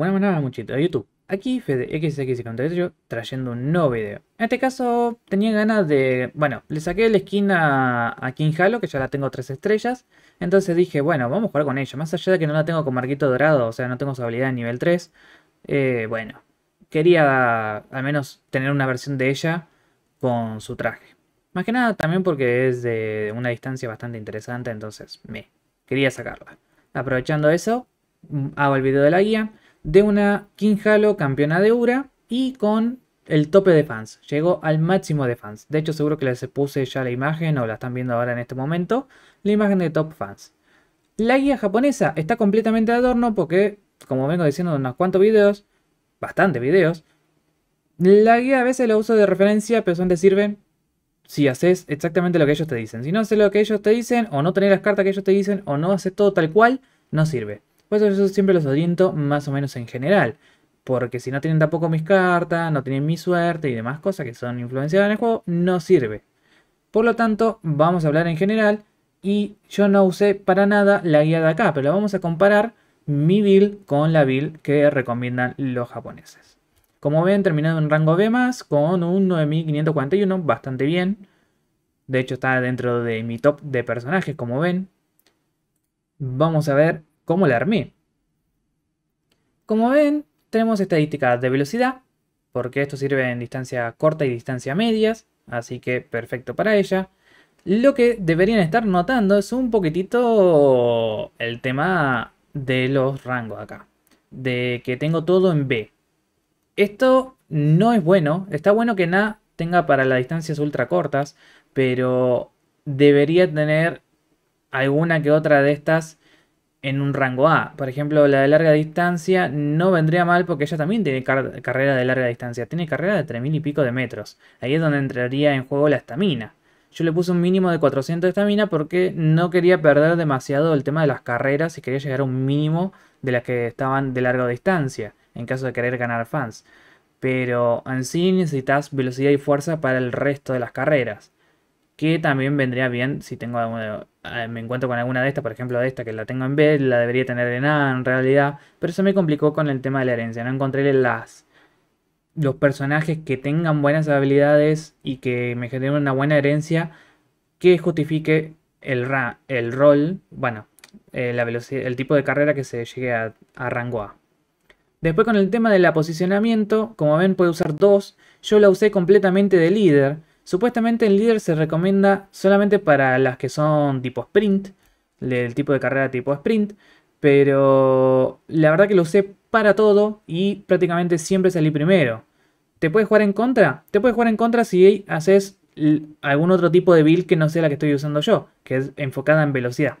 Buenas nada, muchito de YouTube. Aquí FedeXX58 trayendo un nuevo video. En este caso tenía ganas de... Bueno, le saqué la skin a, King Halo, que ya la tengo 3 estrellas. Entonces dije, bueno, vamos a jugar con ella. Más allá de que no la tengo con marquito dorado, o sea, no tengo su habilidad nivel 3. Eh, bueno, quería al menos tener una versión de ella con su traje. Más que nada también porque es de una distancia bastante interesante, entonces me quería sacarla. Aprovechando eso, mm, hago el video de la guía de una King Halo campeona de Ura y con el tope de fans. Llegó al máximo de fans. De hecho, seguro que les puse ya la imagen o la están viendo ahora en este momento. La imagen de top fans. La guía japonesa está completamente de adorno porque, como vengo diciendo en unos cuantos videos, bastante videos, la guía a veces la uso de referencia, pero son te sirven si haces exactamente lo que ellos te dicen. Si no haces lo que ellos te dicen, o no tenés las cartas que ellos te dicen, o no haces todo tal cual, no sirve. Pues yo siempre los oriento más o menos en general. Porque si no tienen tampoco mis cartas, no tienen mi suerte y demás cosas que son influenciadas en el juego, no sirve. Por lo tanto, vamos a hablar en general. Y yo no usé para nada la guía de acá, pero vamos a comparar mi build con la build que recomiendan los japoneses. Como ven, terminado en rango B+, con un 9541, bastante bien. De hecho, está dentro de mi top de personajes, como ven. Vamos a ver cómo la armé. Como ven, tenemos estadísticas de velocidad, porque esto sirve en distancia corta y distancia medias, así que perfecto para ella. Lo que deberían estar notando es un poquitito el tema de los rangos acá, de que tengo todo en B. Esto no es bueno, está bueno que nada tenga para las distancias ultra cortas, pero debería tener alguna que otra de estas en un rango A. Por ejemplo, la de larga distancia no vendría mal porque ella también tiene carrera de larga distancia. Tiene carrera de 3.000 y pico de metros. Ahí es donde entraría en juego la estamina. Yo le puse un mínimo de 400 de estamina porque no quería perder demasiado el tema de las carreras y quería llegar a un mínimo de las que estaban de larga distancia, en caso de querer ganar fans. Pero en sí necesitas velocidad y fuerza para el resto de las carreras, que también vendría bien si tengo Ah, me encuentro con alguna de estas, por ejemplo de esta que la tengo en B, la debería tener en A en realidad, pero se me complicó con el tema de la herencia, no encontré las, los personajes que tengan buenas habilidades y que me generen una buena herencia que justifique el, el rol, bueno, eh, la velocidad, el tipo de carrera que se llegue a, a rango A. Después con el tema del posicionamiento, como ven puede usar dos, yo la usé completamente de líder, Supuestamente el líder se recomienda solamente para las que son tipo sprint, el tipo de carrera tipo sprint, pero la verdad que lo usé para todo y prácticamente siempre salí primero. ¿Te puedes jugar en contra? Te puedes jugar en contra si haces algún otro tipo de build que no sea la que estoy usando yo, que es enfocada en velocidad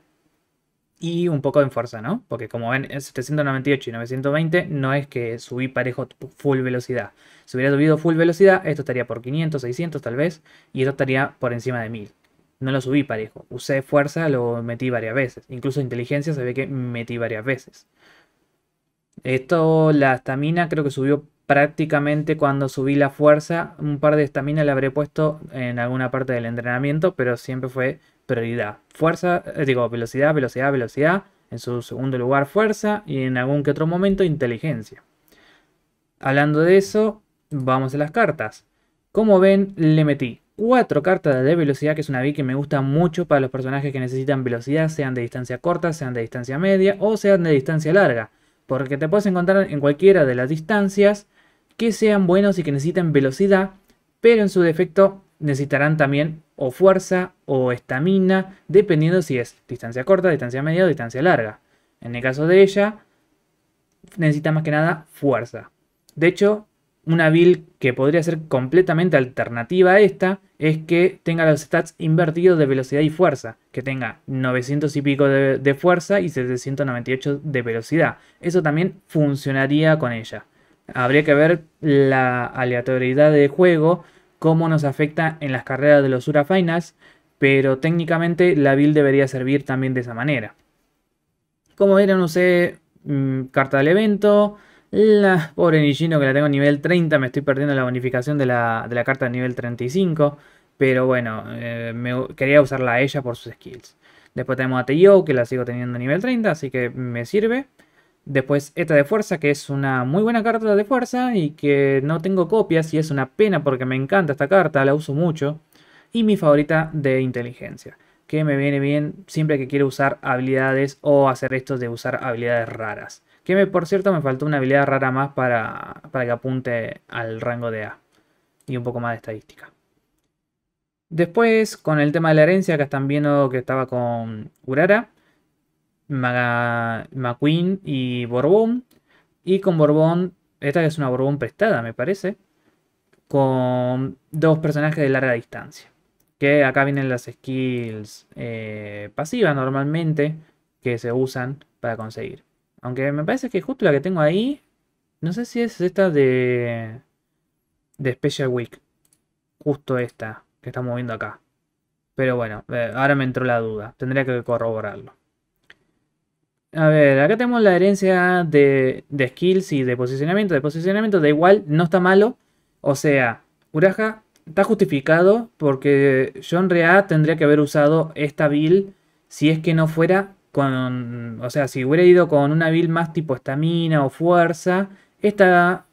y un poco en fuerza, ¿no? Porque como ven, en 798 y 920 no es que subí parejo full velocidad. Si hubiera subido full velocidad, esto estaría por 500, 600 tal vez, y esto estaría por encima de 1000. No lo subí parejo. Usé fuerza, lo metí varias veces. Incluso inteligencia se ve que metí varias veces. Esto, la estamina creo que subió prácticamente cuando subí la fuerza. Un par de estamina la habré puesto en alguna parte del entrenamiento, pero siempre fue prioridad. Fuerza, eh, digo, velocidad, velocidad, velocidad. En su segundo lugar, fuerza. Y en algún que otro momento, inteligencia. Hablando de eso, vamos a las cartas. Como ven, le metí cuatro cartas de velocidad, que es una vi que me gusta mucho para los personajes que necesitan velocidad, sean de distancia corta, sean de distancia media o sean de distancia larga. Porque te puedes encontrar en cualquiera de las distancias que sean buenos y que necesiten velocidad, pero en su defecto necesitarán también o fuerza o estamina, dependiendo si es distancia corta, distancia media o distancia larga. En el caso de ella, necesita más que nada fuerza. De hecho, una build que podría ser completamente alternativa a esta es que tenga los stats invertidos de velocidad y fuerza, que tenga 900 y pico de, de, fuerza y 798 de velocidad. Eso también funcionaría con ella. Habría que ver la aleatoriedad de juego cómo nos afecta en las carreras de los Urafainas, pero técnicamente la build debería servir también de esa manera. Como vieron usé mm, carta del evento. La pobre Nishino que la tengo a nivel 30, me estoy perdiendo la bonificación de la, carta de nivel 35. Pero bueno, eh, quería usarla a ella por sus skills. Después tenemos a Teyo que la sigo teniendo a nivel 30, así que me sirve. Después esta de Fuerza, que es una muy buena carta de fuerza y que no tengo copias y es una pena porque me encanta esta carta, la uso mucho. Y mi favorita de Inteligencia, que me viene bien siempre que quiero usar habilidades o hacer esto de usar habilidades raras. Que me, por cierto me faltó una habilidad rara más para, para que apunte al rango de A. Y un poco más de estadística. Después, con el tema de la herencia, que están viendo que estaba con Urara. McQueen y Borbón. Y con Borbón, esta que es una Borbón prestada, me parece. Con dos personajes de larga distancia. Que acá vienen las skills eh, pasivas normalmente que se usan para conseguir. Aunque me parece que justo la que tengo ahí, no sé si es esta de, de Special Week. Justo esta que estamos viendo acá. Pero bueno, eh, ahora me entró la duda. Tendría que corroborarlo. A ver, acá tenemos la herencia de, skills y de posicionamiento. De posicionamiento da igual, no está malo. O sea, Uraja está justificado porque John Rea tendría que haber usado esta build si es que no fuera con... O sea, si hubiera ido con una build más tipo estamina o fuerza, esta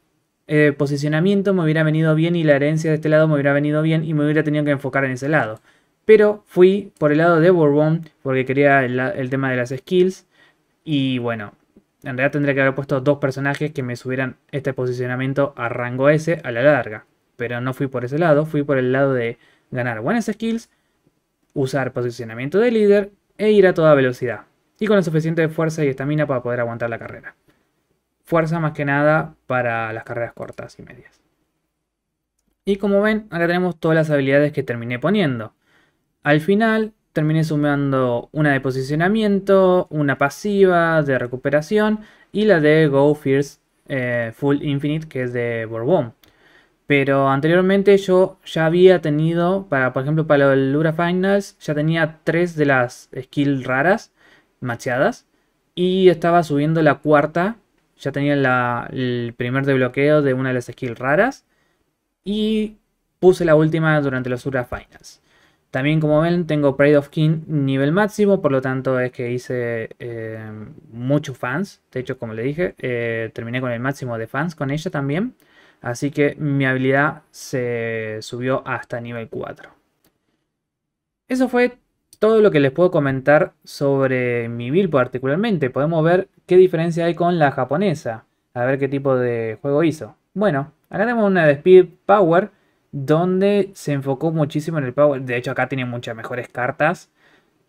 eh, posicionamiento me hubiera venido bien y la herencia de este lado me hubiera venido bien y me hubiera tenido que enfocar en ese lado. Pero fui por el lado de Bourbon porque quería el tema de las skills y bueno, en realidad tendría que haber puesto dos personajes que me subieran este posicionamiento a rango S a la larga. Pero no fui por ese lado, fui por el lado de ganar buenas skills, usar posicionamiento de líder e ir a toda velocidad. Y con la suficiente fuerza y estamina para poder aguantar la carrera. Fuerza más que nada para las carreras cortas y medias. Y como ven, acá tenemos todas las habilidades que terminé poniendo. Al final, terminé sumando una de posicionamiento, una pasiva de recuperación y la de Go First eh, Full Infinite que es de Bourbon. Pero anteriormente yo ya había tenido, para, por ejemplo para el Lura Finals, ya tenía tres de las skills raras macheadas. Y estaba subiendo la cuarta, ya tenía el primer desbloqueo de una de las skills raras. Y puse la última durante los Ura Finals. También como ven tengo Pride of King nivel máximo, por lo tanto es que hice eh, muchos fans. De hecho, como le dije, eh, terminé con el máximo de fans con ella también. Así que mi habilidad se subió hasta nivel 4. Eso fue todo lo que les puedo comentar sobre mi build particularmente. Podemos ver qué diferencia hay con la japonesa. A ver qué tipo de juego hizo. Bueno, acá tenemos una de Speed Power donde se enfocó muchísimo en el Power. De hecho, acá tiene muchas mejores cartas.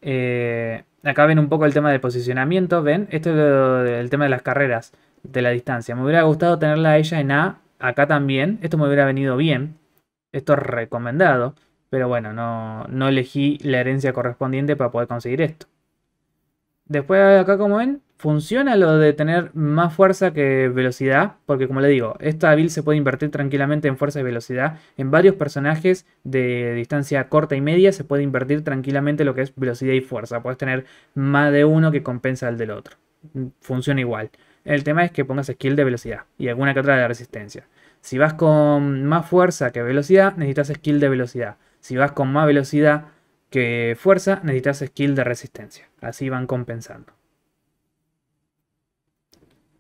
Eh, acá ven un poco el tema del posicionamiento, ven, esto es el tema de las carreras, de la distancia. Me hubiera gustado tenerla a ella en A, acá también, esto me hubiera venido bien, esto es recomendado, pero bueno, no, no elegí la herencia correspondiente para poder conseguir esto. Después acá como ven, funciona lo de tener más fuerza que velocidad, porque como le digo, esta build se puede invertir tranquilamente en fuerza y velocidad. En varios personajes de distancia corta y media se puede invertir tranquilamente lo que es velocidad y fuerza. Puedes tener más de uno que compensa al del otro. Funciona igual. El tema es que pongas skill de velocidad y alguna que otra de resistencia. Si vas con más fuerza que velocidad, necesitas skill de velocidad. Si vas con más velocidad, que fuerza, necesitas skill de resistencia. Así van compensando.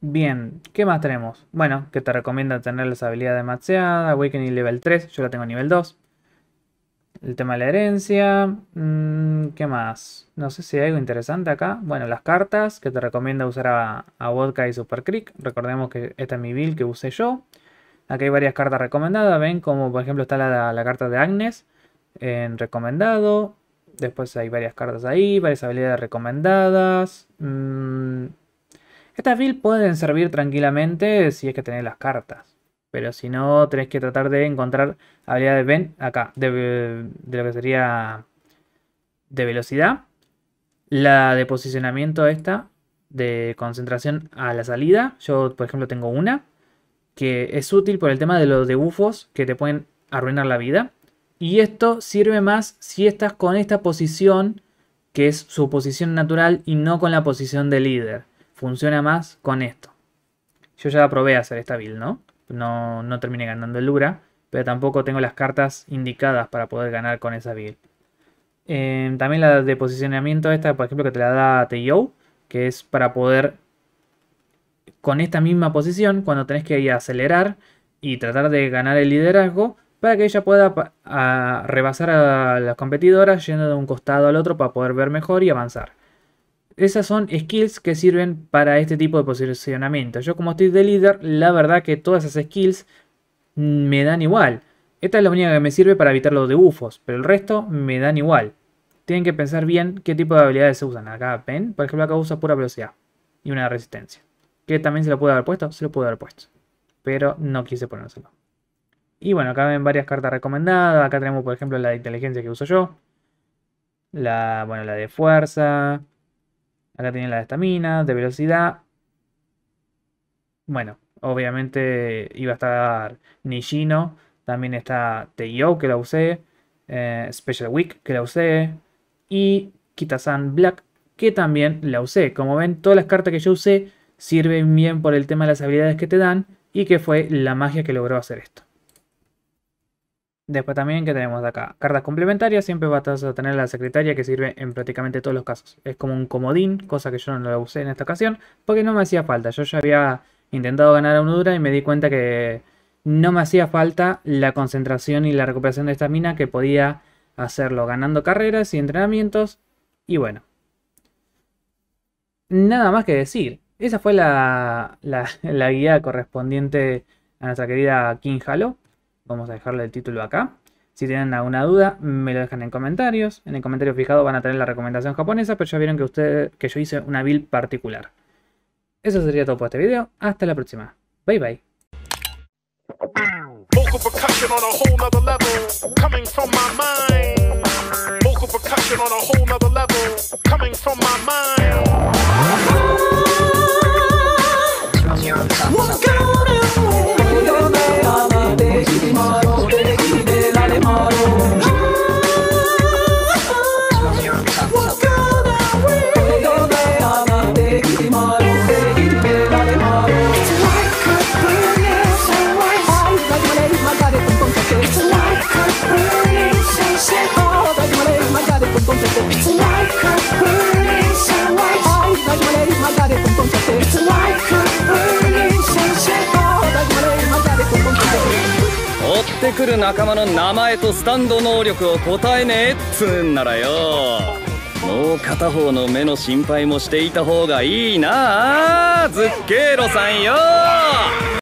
Bien, ¿qué más tenemos? Bueno, que te recomienda tener las habilidades maxeadas, Awakening level 3, yo la tengo a nivel 2. El tema de la herencia, mm, ¿qué más? No sé si hay algo interesante acá. Bueno, las cartas, que te recomienda usar a, Vodka y Super Creek. Recordemos que esta es mi build que usé yo. Aquí hay varias cartas recomendadas, ven, como por ejemplo está la, la carta de Agnes, en recomendado. Después hay varias cartas ahí, varias habilidades recomendadas. Mm, estas build pueden servir tranquilamente si es que tenés las cartas. Pero si no, tenés que tratar de encontrar habilidades ven acá, de, de lo que sería de velocidad. La de posicionamiento esta, de concentración a la salida. Yo, por ejemplo, tengo una que es útil por el tema de los debufos que te pueden arruinar la vida. Y esto sirve más si estás con esta posición, que es su posición natural, y no con la posición de líder. Funciona más con esto. Yo ya probé a hacer esta build, ¿no? No, no terminé ganando el Lura, pero tampoco tengo las cartas indicadas para poder ganar con esa build. Em, también la de posicionamiento esta, por ejemplo, que te la da Yo. E que es para poder con esta misma posición, cuando tenés que ir a acelerar y tratar de ganar el liderazgo, para que ella pueda rebasar a las competidoras yendo de un costado al otro para poder ver mejor y avanzar. Esas son skills que sirven para este tipo de posicionamiento. Yo como estoy de líder, la verdad que todas esas skills me dan igual. Esta es la única que me sirve para evitar los debufos, pero el resto me dan igual. Tienen que pensar bien qué tipo de habilidades se usan. Acá pen, por ejemplo, acá usa pura velocidad y una resistencia. Que también se lo puede haber puesto, se lo puede haber puesto. Pero no quise ponérselo. Y bueno, acá ven varias cartas recomendadas. Acá tenemos, por ejemplo, la de inteligencia que uso yo. La, bueno, la de fuerza. Acá tienen la de estamina, de velocidad. Bueno, obviamente iba a estar Nishino. También está Teyo, que la usé. Eh, Special Week, que la usé. Y Kitasan Black, que también la usé. Como ven, todas las cartas que yo usé sirven bien por el tema de las habilidades que te dan. Y que fue la magia que logró hacer esto. Después también, que tenemos de acá? Cartas complementarias, siempre vas a tener la secretaria que sirve en prácticamente todos los casos. Es como un comodín, cosa que yo no lo usé en esta ocasión, porque no me hacía falta. Yo ya había intentado ganar a dura y me di cuenta que no me hacía falta la concentración y la recuperación de esta mina que podía hacerlo ganando carreras y entrenamientos. Y bueno. Nada más que decir. Esa fue la, la guía correspondiente a nuestra querida King Halo. Vamos a dejarle el título acá. Si tienen alguna duda, me lo dejan en comentarios. En el comentario fijado van a tener la recomendación japonesa, pero ya vieron que, usted, que yo hice una build particular. Eso sería todo por este video. Hasta la próxima. Bye bye. てくる仲間の名前とスタンド能力を答えねえっつうんならよもう片方の目の心配もしていた方がいいなあズッケーロさんよ